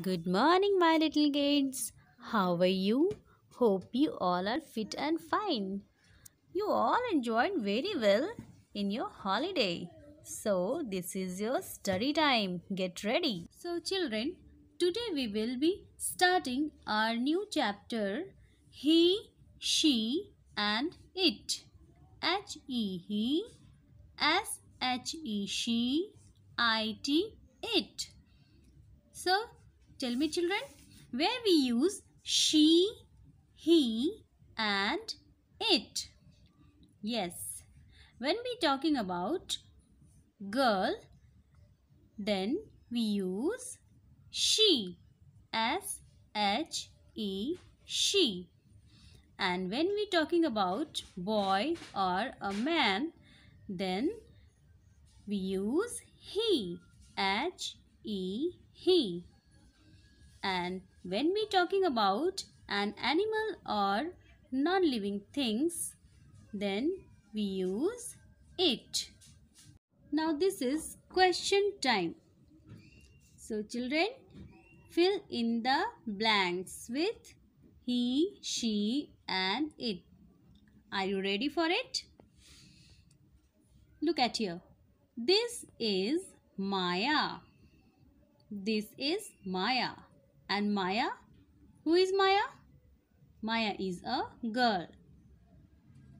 Good morning, my little kids. How are you? Hope you all are fit and fine. You all enjoyed very well in your holiday. So, this is your study time. Get ready. So, children, today we will be starting our new chapter He, She, and It. H E He, S H E She, I T It. So, Tell me children, where we use she, he and it. Yes, when we talking about girl, then we use she, S-H-E, she. And when we talking about boy or a man, then we use he, H-E, he. And when we talking about an animal or non-living things, then we use it. Now this is question time. So children, fill in the blanks with he, she and it. Are you ready for it? Look at here. This is Maya. This is Maya. And Maya, who is Maya? Maya is a girl.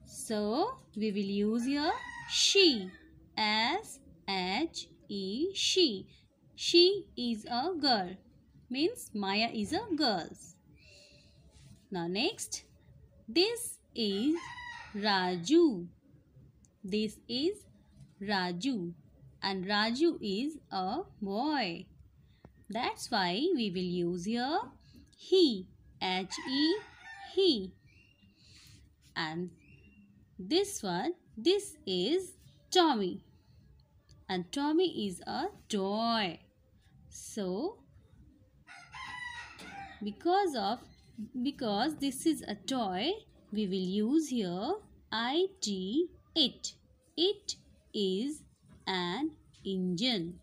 So, we will use here she as H E she. She is a girl. Means Maya is a girl. Now next, this is Raju. This is Raju and Raju is a boy. That's why we will use here he, H-E, he. And this one, this is Tommy. And Tommy is a toy. So, because of, because this is a toy, we will use here it, it. It is an engine.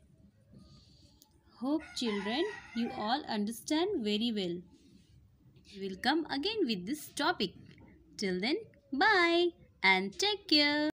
Hope children you all understand very well. We will come again with this topic. Till then, bye and take care.